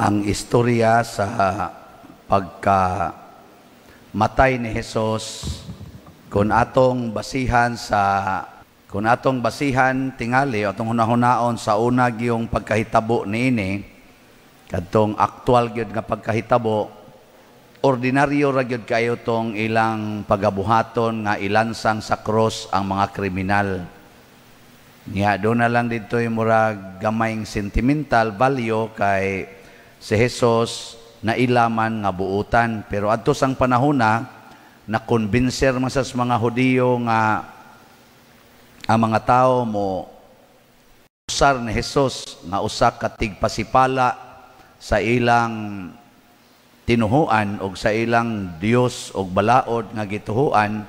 ang istorya sa pagka matay ni Hesus kun atong basihan sa kun atong basihan tingali atong hunahunaon sa una yung pagkahitabo niini kadtong aktual gyud nga pagkahitabo ordinaryo ra gyud kayo tong ilang pagabuhaton nga ilansang sa cross ang mga kriminal niya do na lang ditoy murag gamayng sentimental value kay si Jesus na ilaman nga buutan. Pero adto sang panahon na, convincer nakonbinser masas mga Hudiyo nga ang mga tao mo usar ni Jesus na usak ka tigpasipala sa ilang tinuhuan o sa ilang Dios o balaod nga gituhuan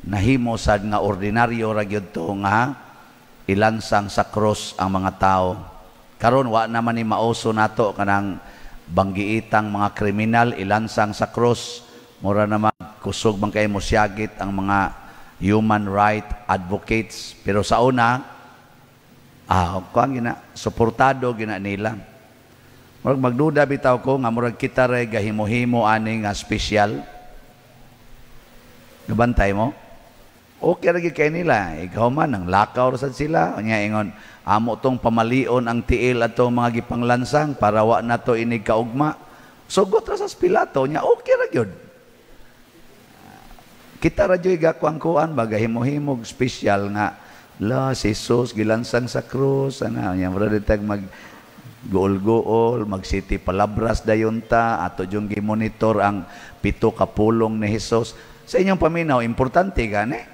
nahimo sad nga ordinaryo ra gyud to nga ilansang sa cross ang mga tao Karon wa naman ni maoso nato kanang banggiitang mga kriminal ilansang sa cross mura naman kusog man kay mosyagit ang mga human right advocates pero sa una ah kuan gina suportado gina nila murag magduda bitaw ko nga murag kita ray gahimo-himo ani nga special gabantay mo okay lagi kay nila. Ikaw man, ang lakaw rasad sila. Nya ingon, amo tong pamalion ang tiil at tong mga gipanglansang para wa na to inig kaugma. Sugot so, ra sa Pilato, nya okay lagi gyud. Kita ra jud gakuan-kuan baga himog special nga la si Jesus gilansang sa krus ana nya brother tag mag gool-gool, magsiti palabras dayunta, ato yung gimonitor ang pito kapulong ni Jesus. Sa inyong paminaw, importante gani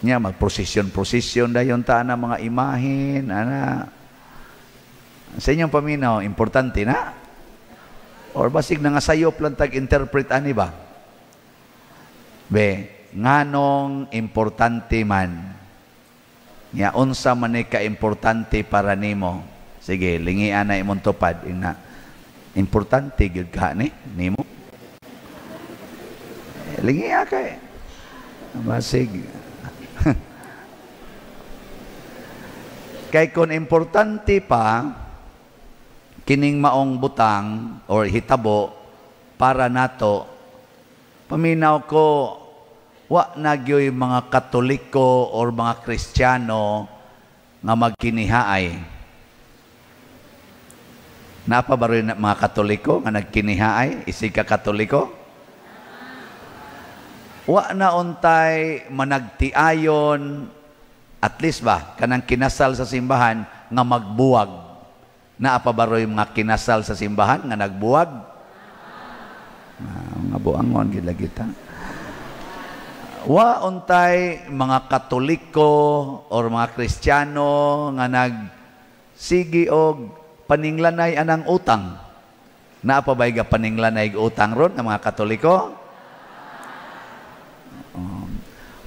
nya procession procession dayon ta na mga imahin ana sa inyong paminaw importante na or basig na nga sayo lang tag interpret ani ba be nganong importante man nya unsa man ka importante para nimo sige lingi ana imong tupad ina importante gyud ka ni nimo lingian ah, kay basig Kay kung importante pa, kining maong butang or hitabo para nato, paminaw ko, wa nagyoy mga katoliko or mga kristyano nga magkinihaay. Napa ba rin mga katoliko nga nagkinihaay? Isig ka katoliko? Wa na untay managtiayon at least ba kanang kinasal sa simbahan nga magbuwag. na apabaroy mga kinasal sa simbahan nga nagbuwag? nga ah, buangon gid lagi Wa untay mga Katoliko or mga Kristiyano nga nag sige og paninglanay anang utang. na apabay ga paninglanay utang ron nga mga Katoliko?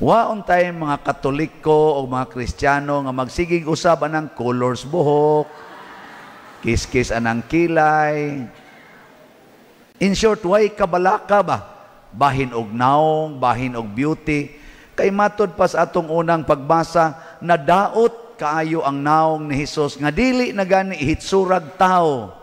Waon tayong mga Katoliko o mga Kristiyano nga magsiging usab anang colors buhok, kiss-kiss anang kilay. In short, why kabalaka ba? Bahin og naong, bahin og beauty. Kay matod pa sa atong unang pagbasa, na daot kaayo ang naong ni Hesus nga dili na gani hitsurag tao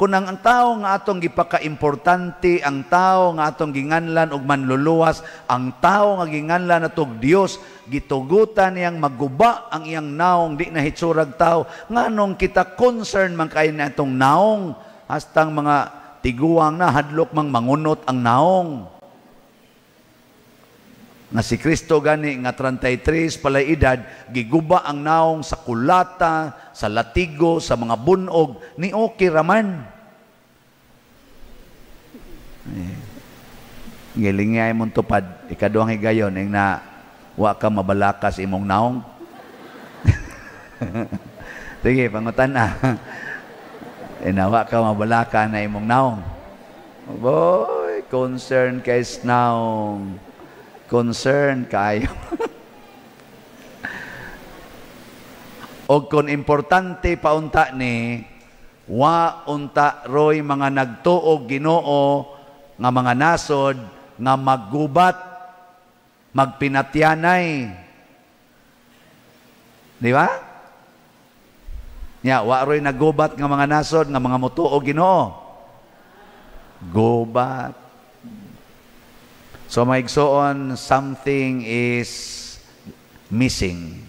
Kunang ang ang tao nga atong gipakaimportante, ang tao nga atong ginganlan og manluluwas, ang tao nga ginganlan atog Dios, gitugutan niyang maguba ang iyang naong di na hitsurag tao. Nganong kita concern man kay natong naong hastang mga tiguang na hadlok mang mangunot ang naong nga si Kristo gani nga 33 palay edad giguba ang naong sa kulata, sa latigo, sa mga bunog ni okay raman. Eh, gilingay mong tupad, ikaduhang higayon, yung eh, na wa ka mabalakas imong naong. Sige, pangutan na. Inawa eh, ka mabalaka na imong naong. Boy, concern kay naong concern kayo. o kon importante paunta ni wa unta roy mga nagtuo Ginoo nga mga nasod nga maggubat magpinatyanay di ba nya wa roy naggubat nga mga nasod nga mga mutuog Ginoo gubat So maigsoon, something is missing.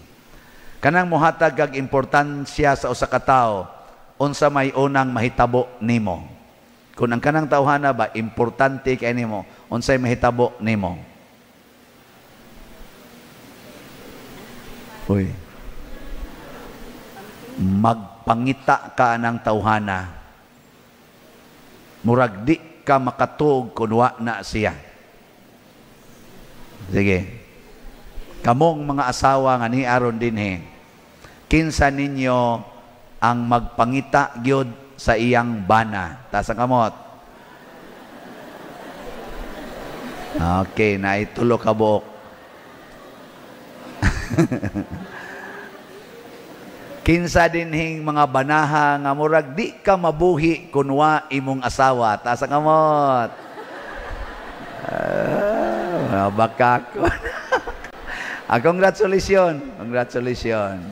Kanang muhatag kag importansya sa usa ka tawo unsa may unang mahitabo nimo. Kun ang kanang tawhana ba importante kay nimo, unsay mahitabo nimo? Uy. Magpangita ka ng tawhana. Murag di ka makatog kun wa na siya Sige. Kamong mga asawa nga ni aron dinhi. Kinsa ninyo ang magpangita gyud sa iyang bana. Tasang kamot. Okay, na itulo ka buok. Kinsa dinhing mga banaha nga murag di ka mabuhi kunwa imong asawa. Tasang kamot. Uh, Uh, bakako. ah, congratulations. Congratulations.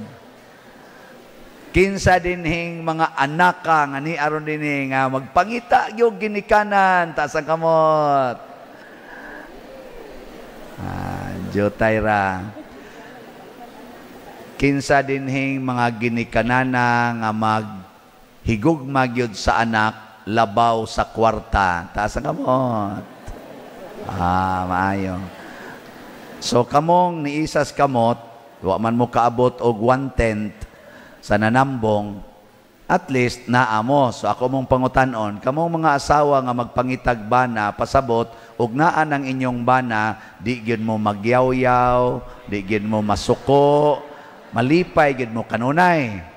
Kinsa dinhing mga anak ka nga ni aron dinhi eh, nga magpangita gyud ginikanan ta sa kamot. Ah, Jotayra. Kinsa dinhing mga ginikanana nga maghigugma gyud sa anak labaw sa kwarta. Taas ang kamot. Ah, maayo. So kamong ni isas kamot, wa man mo kaabot og 1/10 sa nanambong, at least naamo. So ako mong pangutanon, kamong mga asawa nga magpangitag bana pasabot og naa ang inyong bana, di gyud mo magyawyaw, di gyud mo masuko, malipay gyud mo kanunay.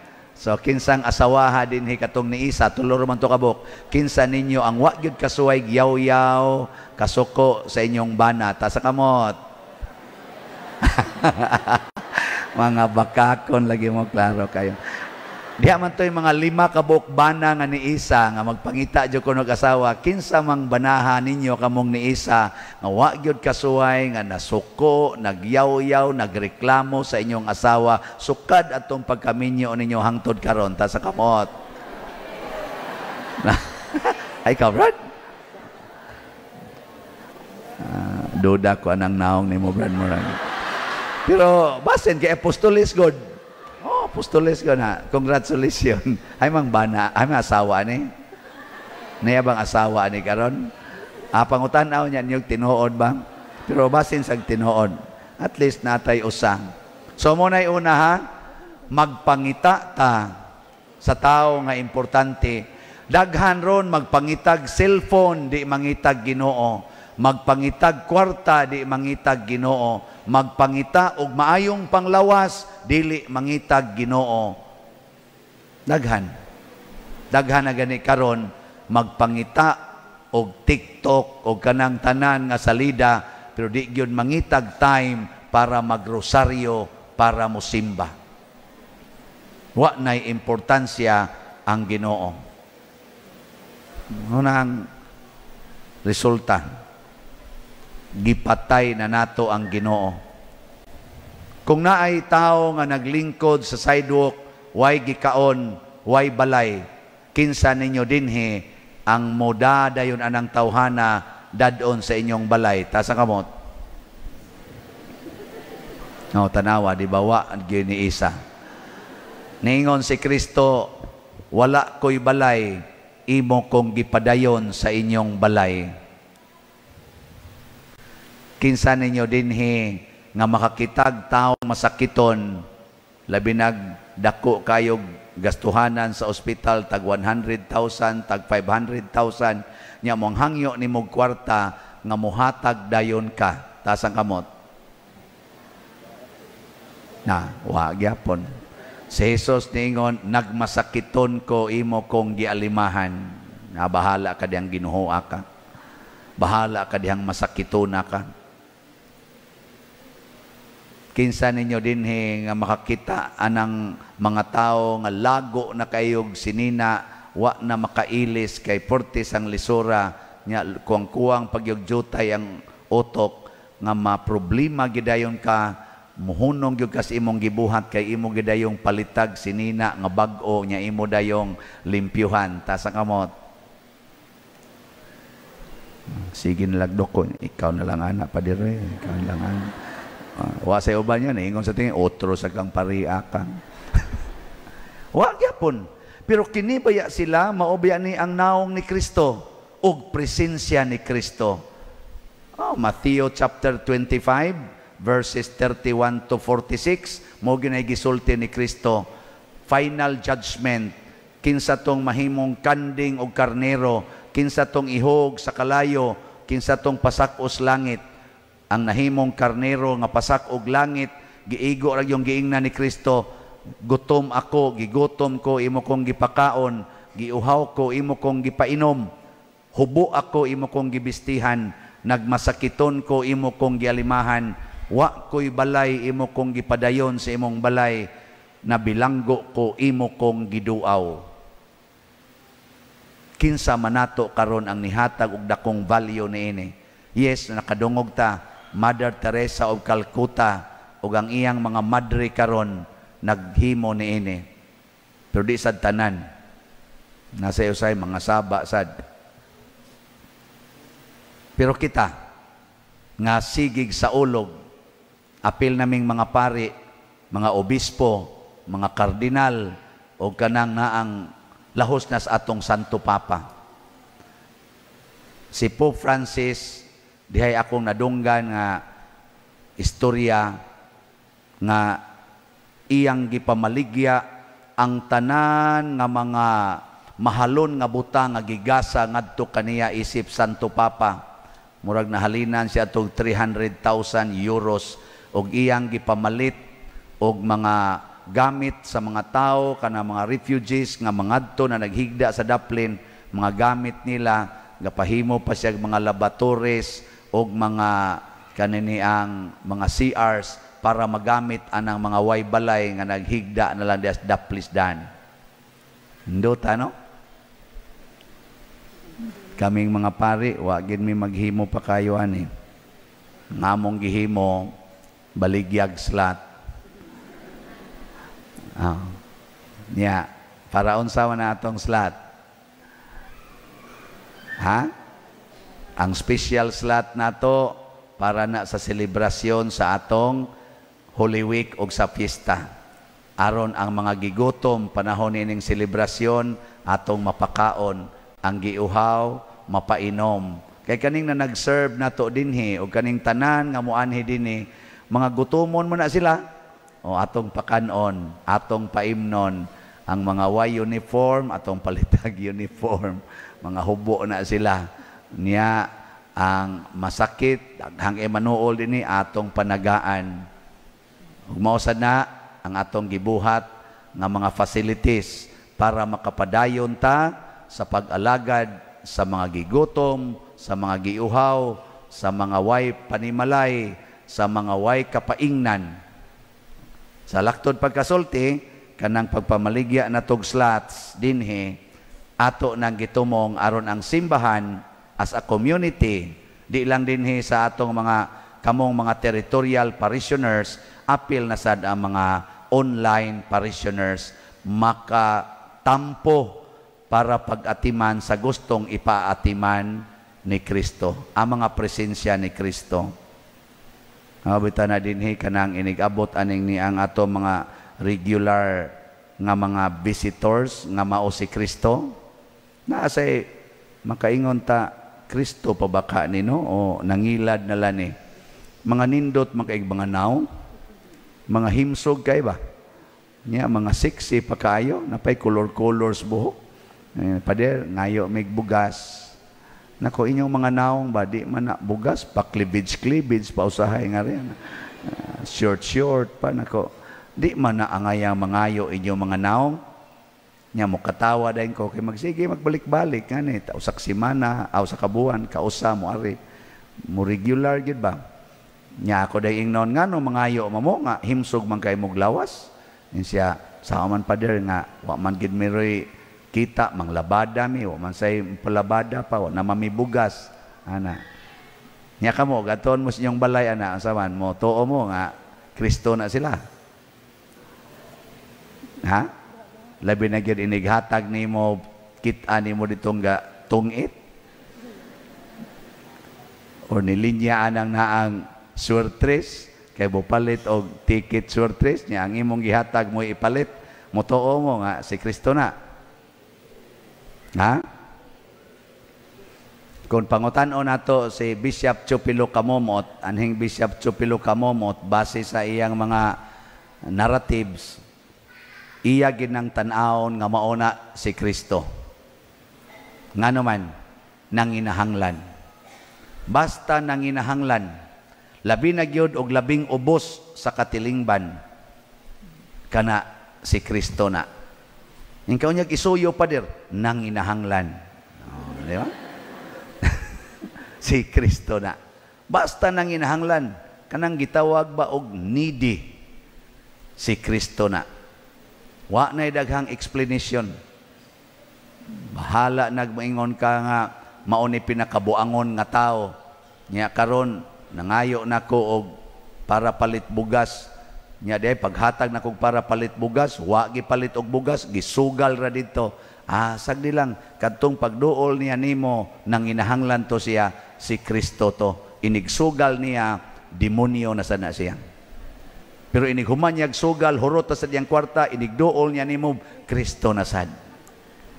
So kinsang asawaha din hi katong ni Isa tulor man to kabok. Kinsa ninyo ang wa gyud kasuway yaw-yaw kasuko sa inyong bana ta sa kamot. Mga bakakon lagi mo klaro kayo. Diha man to'y mga lima kabukbana nga ni Isa nga magpangita jud kuno asawa kinsa mang banaha ninyo kamong ni Isa nga wa gyud kasuway nga nasuko, nagyaw-yaw, nagreklamo sa inyong asawa sukad atong pagkaminyo ninyo hangtod karon ta sa kamot. Ay kabrad. Uh, duda ko anang naong nimo brad Moran. Pero basin kay apostolis God Apostoles ko na. Congratulations. Ay mang bana. Ay mang asawa ni. Naya bang asawa ni karon? Apang ah, utanaw niya yung tinuod bang? Pero basin sa tinuod. At least natay usang. So mo na una ha. Magpangita ta sa tao nga importante. Daghan ron magpangitag cellphone di mangitag Ginoo. Magpangitag kwarta di mangitag Ginoo magpangita og maayong panglawas dili mangitag Ginoo daghan daghan na gani karon magpangita og TikTok og kanang tanan nga salida pero di gyud mangitag time para magrosaryo para musimba wa nay importansya ang Ginoo unang resulta gipatay na nato ang Ginoo. Kung naay tao nga naglingkod sa sidewalk, way gikaon, way balay, kinsa ninyo dinhi ang moda dayon anang tawhana dadon sa inyong balay. Tasa kamot. No, tanawa, di ba? Wa, ni isa. Ningon si Kristo, wala ko'y balay, imo kong gipadayon sa inyong balay kinsa ninyo dinhi nga makakitag tao masakiton labi nag dako kayo gastuhanan sa ospital tag 100,000 tag 500,000 nya mong hangyo ni mog kwarta nga mohatag dayon ka tasang kamot na wa gyapon si Jesus ningon nagmasakiton ko imo kong gialimahan na bahala ka diyang ginuhoa ka bahala ka diyang masakiton ka kinsa ninyo dinhi nga makakita anang mga tao nga lago na kayog sinina wa na makailis kay portis ang lisura nya kuang kuang pagyugjutay ang utok nga maproblema gidayon ka muhunong gyud kas imong gibuhat kay imo gidayong palitag sinina nga bag-o nya imo dayong limpyuhan ta sa kamot sige nalagdok ko ikaw na lang ana padire dire ikaw na lang ana Uh, wa sa uban yan, eh. ingon sa tingin, otro sa kang pariakan. wa gyapon. Pero kinibaya sila, maubya ni ang naong ni Kristo ug presensya ni Kristo. Oh, Matthew chapter 25 verses 31 to 46 mo ginay gisulti ni Kristo final judgment kinsa tong mahimong kanding og karnero kinsa tong ihog sa kalayo kinsa tong pasakos langit ang nahimong karnero nga pasak og langit giigo ra yung giingna ni Kristo gutom ako gigutom ko imo kong gipakaon giuhaw ko imo kong gipainom hubo ako imo kong gibistihan nagmasakiton ko imo kong gialimahan wa koy balay imo kong gipadayon sa imong balay nabilanggo ko imo kong giduaw kinsa manato karon ang nihatag og dakong value niini yes nakadungog ta Mother Teresa of Calcutta ug ang iyang mga madre karon naghimo niini. Pero di sad tanan. Nasa usay mga saba sad. Pero kita nga sigig sa ulog apil naming mga pari, mga obispo, mga kardinal o kanang na ang lahos sa atong Santo Papa. Si Pope Francis Dihay akong nadunggan nga istorya nga iyang gipamaligya ang tanan nga mga mahalon nga buta nga gigasa ngadto kaniya isip Santo Papa murag nahalinan siya tog 300,000 euros og iyang gipamalit og mga gamit sa mga tao kana mga refugees nga mangadto na naghigda sa Dublin mga gamit nila gapahimo pa siya mga laboratories og mga kaniniang mga CRs para magamit anang mga way-balay nga naghigda na lang des daplisdan. Nduta, no? Kaming mga pari, wa gid mi maghimo pa kayo ani. Namong gihimo, baligyag slat. Oh. Ah. Niya, yeah. para unsawa na atong slat. Ha? Huh? Ang special slot nato para na sa selebrasyon sa atong Holy Week o sa pista. Aron ang mga gigutom panahon ining selebrasyon atong mapakaon ang giuhaw, mapainom. Kay kaning na nag-serve nato dinhi o kaning tanan nga muanhi dinhi, mga gutomon mo na sila o atong pakanon, atong paimnon, ang mga Y uniform, atong palitag uniform, mga hubo na sila niya ang masakit daghang emanuol dinhi atong panagaan mao na ang atong gibuhat nga mga facilities para makapadayon ta sa pag-alagad sa mga gigutom, sa mga giuhaw, sa mga way panimalay, sa mga way kapaingnan. Sa laktod pagkasulti, kanang pagpamaligya na tog slots dinhi ato nang gitumong aron ang simbahan as a community, di lang dinhi sa atong mga kamong mga territorial parishioners, apil na sad ang mga online parishioners makatampo para pag-atiman sa gustong ipaatiman ni Kristo, ang mga presensya ni Kristo. Habitan na dinhi kanang inigabot aning ni ang ato mga regular nga mga visitors nga mao si Kristo. Na say makaingon ta Kristo pabaka ni no o nangilad na lani. Mga nindot makaig mga naong, mga himsog kay ba? Nya mga sexy pa kayo, napay color-colors buhok. Eh, pader ngayo mig bugas. Nako inyong mga naong ba di man na bugas pa cleavage cleavage pa usahay nga rin. Uh, short short pa nako. Di man na angaya mangayo inyong mga naong Nya mo katawa dayon ko kay magsige magbalik-balik ngani ta usak semana, aw sa kabuan, kausa mo ari. Mo regular gid ba? Nya ako day ingnon ngano mangayo mamo nga himsog man kay mog lawas. siya sa man pader nga wa man gid mi kita manglabada mi wa man say palabada pa wa na mamibugas ana. Nya kamo gaton mo sinyong balay ana asawan mo tuo mo nga Kristo na sila. Ha? Labi na gyud inighatag nimo kit nimo ditong ga tungit. Or nilinyaan ang naang surtres kay bo palit og ticket surtres niya ang imong gihatag mo ipalit motoo mo nga si Kristo na. Ha? Kung pangutan-o nato si Bishop Chupilo Kamomot, anhing Bishop Chupilo Kamomot base sa iyang mga narratives iya ginang tanaon nga mauna si Kristo. Nga naman, nanginahanglan. Basta nanginahanglan, labi na gyud og labing ubos sa katilingban kana si Kristo na. Ingkaw niya isuyo pa dir nanginahanglan. Oh, di ba? si Kristo na. Basta nanginahanglan, kanang gitawag ba og needy si Kristo na Wa na'y daghang explanation. Bahala nagmaingon ka nga mao pinakabuangon nga tao. Nya karon nangayo nako og para palit bugas. Nya day paghatag nako para palit bugas, wa gi palit og bugas, gisugal ra didto. Ah, sagdi lang kadtong pagduol niya nimo nang inahanglan to siya si Kristo to. Inigsugal niya demonyo na sana siya. Pero inig humanyag sugal, hurota sa diyang kwarta, inigdool niya ni mo, Kristo na sad.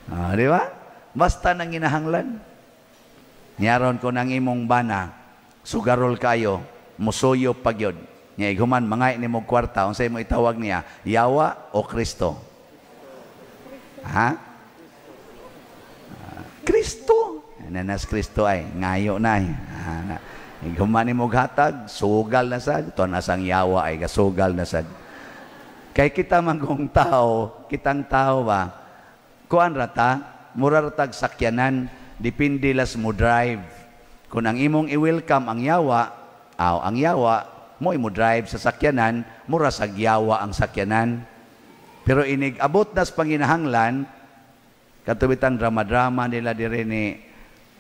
Ah, di ba? Basta nang ginahanglan. Niyaron ko nang imong bana, sugarol kayo, musuyo pagyod. Nga iguman, mga ni mo kwarta, unsay mo itawag niya, yawa o Kristo? Ha? Ah, Kristo. Nanas Kristo ay, ngayo na. Ha? Ah, Humani mo gatag, sugal na sad. Ito nasang yawa ay kasugal na sad. Kay kita man tao, kitang tao ba, kuan rata, murar sakyanan, dipindi las mo drive. Kung ang imong i-welcome ang yawa, aw, ang yawa, mo imo drive sa sakyanan, mura sa yawa ang sakyanan. Pero inig abot nas panginahanglan, katubitang drama-drama nila dire ni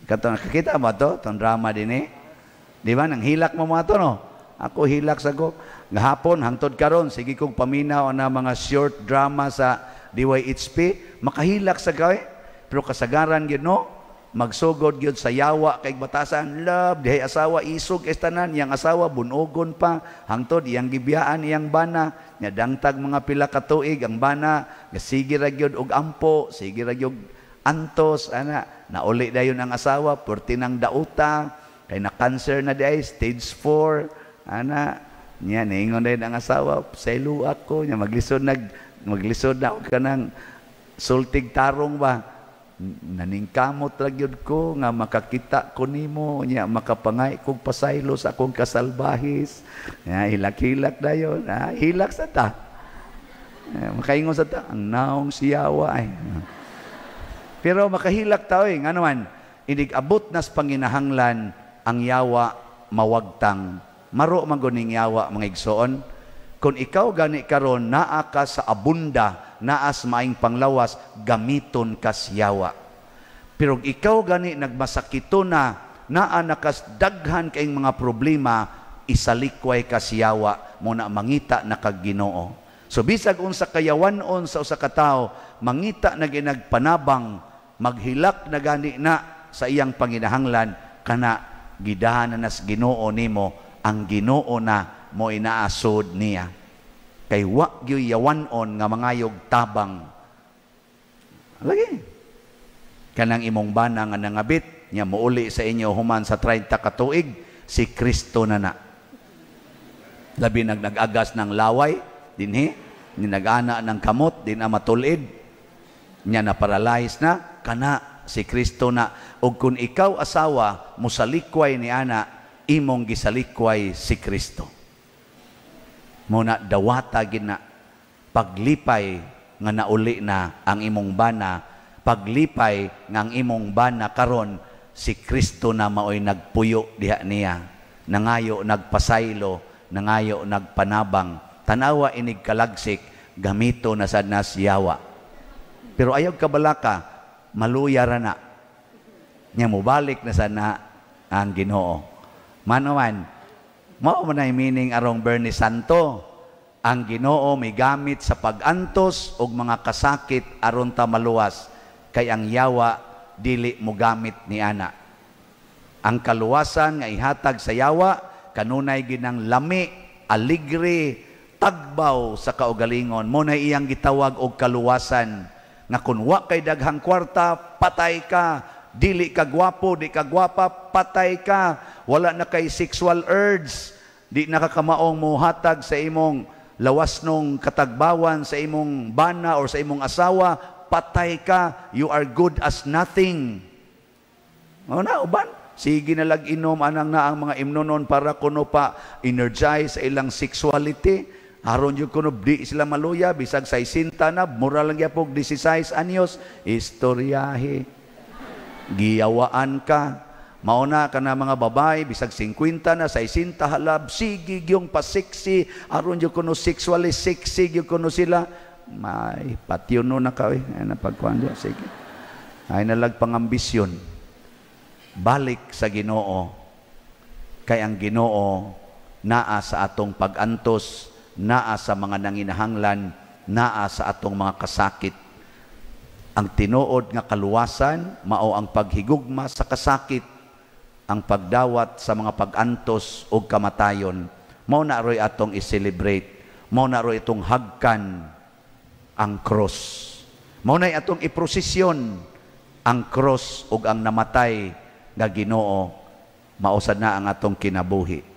katong nakakita mo to, tong drama din eh. Di ba? Nang hilak mo mga to, no? Ako hilak sa ko. Ngahapon, hangtod karon sige kong paminaw na mga short drama sa DYHP, makahilak sa gawin. Pero kasagaran yun, no? Magsugod yun sa yawa kay batasan, love, dihay asawa, isog, estanan, yang asawa, bunogon pa, hangtod, yang gibiyaan, yang bana, nya dangtag mga pila tuig ang bana, nga sige ra gyud og ampo, sige ra gyud antos, ana, nauli dayon ang asawa, purti nang dauta, Kay na cancer na di ay, stage 4. Ana, niya, ningon na ang asawa, sa iluak ko, niya, maglisod nag, maglisod na ka ng sultig tarong ba? naningkamot lang yun ko nga makakita ko nimo nya makapangay kog pasaylo sa akong kasalbahis nga hilak-hilak na yon ha? hilak sa ta makaingon sa ta ang naong siyawa ay pero makahilak ta oy nga naman inig nas panginahanglan ang yawa mawagtang. Maro maguning yawa mga igsoon. kun ikaw gani karon naa ka sa abunda, naas maing panglawas, gamiton kas yawa. Pero ikaw gani nagmasakito na, naa nakas daghan kaing mga problema, isalikway kas yawa, na mangita na kagginoo. So bisag unsa kayawanon sa usa ka tawo, mangita na ginagpanabang, maghilak na gani na sa iyang panginahanglan kana gidahan na nas Ginoo nimo ang Ginoo na mo inaasod niya kay wa gyud yawanon nga mangayog tabang lagi kanang imong bana nga nangabit nya muuli sa inyo human sa 30 ka tuig si Kristo na na labi nag nagagas ng laway dinhi ni nagana ng kamot din ang matulid niya na paralyzed na kana si Kristo na og kun ikaw asawa musalikway ni ana imong gisalikway si Kristo. na dawata gina paglipay nga nauli na ang imong bana, paglipay nga ang imong bana karon si Kristo na maoy nagpuyo diha niya, nangayo nagpasaylo, nangayo nagpanabang, tanawa inig kalagsik gamito na sad na siyawa Pero ayaw kabalaka maluya ra na. Nya balik na sana ang Ginoo. Manuman, mao man ay meaning arong Bernie Santo. Ang Ginoo may gamit sa pagantos og mga kasakit aron ta maluwas kay ang yawa dili mo gamit ni ana. Ang kaluwasan nga ihatag sa yawa kanunay ginang lami, aligre, tagbaw sa kaugalingon mo na iyang gitawag og kaluwasan nga kun kay daghang kwarta patay ka dili ka gwapo di ka gwapa patay ka wala na kay sexual urges. di nakakamaong muhatag sa imong lawas nung katagbawan sa imong bana or sa imong asawa patay ka you are good as nothing mao na uban sige na lag inom anang na ang mga imnonon para kuno pa energize sa ilang sexuality Aron yung kuno di sila maluya, bisag sa isinta na, mura lang yapog, 16 anyos, istoryahe. Giyawaan ka. Mauna ka na mga babae, bisag 50 na, sa isinta halab, sigig yung pa sexy, aron yung kuno sexually sexy, yung kuno sila, may patyo no na ka, eh. Ay, napagkuhan dyan, sige. Ay, nalagpangambisyon. Balik sa ginoo, kay ang ginoo naa sa atong pagantos naa sa mga nanginahanglan, naa sa atong mga kasakit. Ang tinuod nga kaluwasan, mao ang paghigugma sa kasakit, ang pagdawat sa mga pagantos o kamatayon. Mao na ro'y atong i-celebrate. Mao na ro'y itong hagkan ang cross. Mao na atong iprosesyon ang cross o ang namatay nga ginoo. Mausad na ang atong kinabuhi.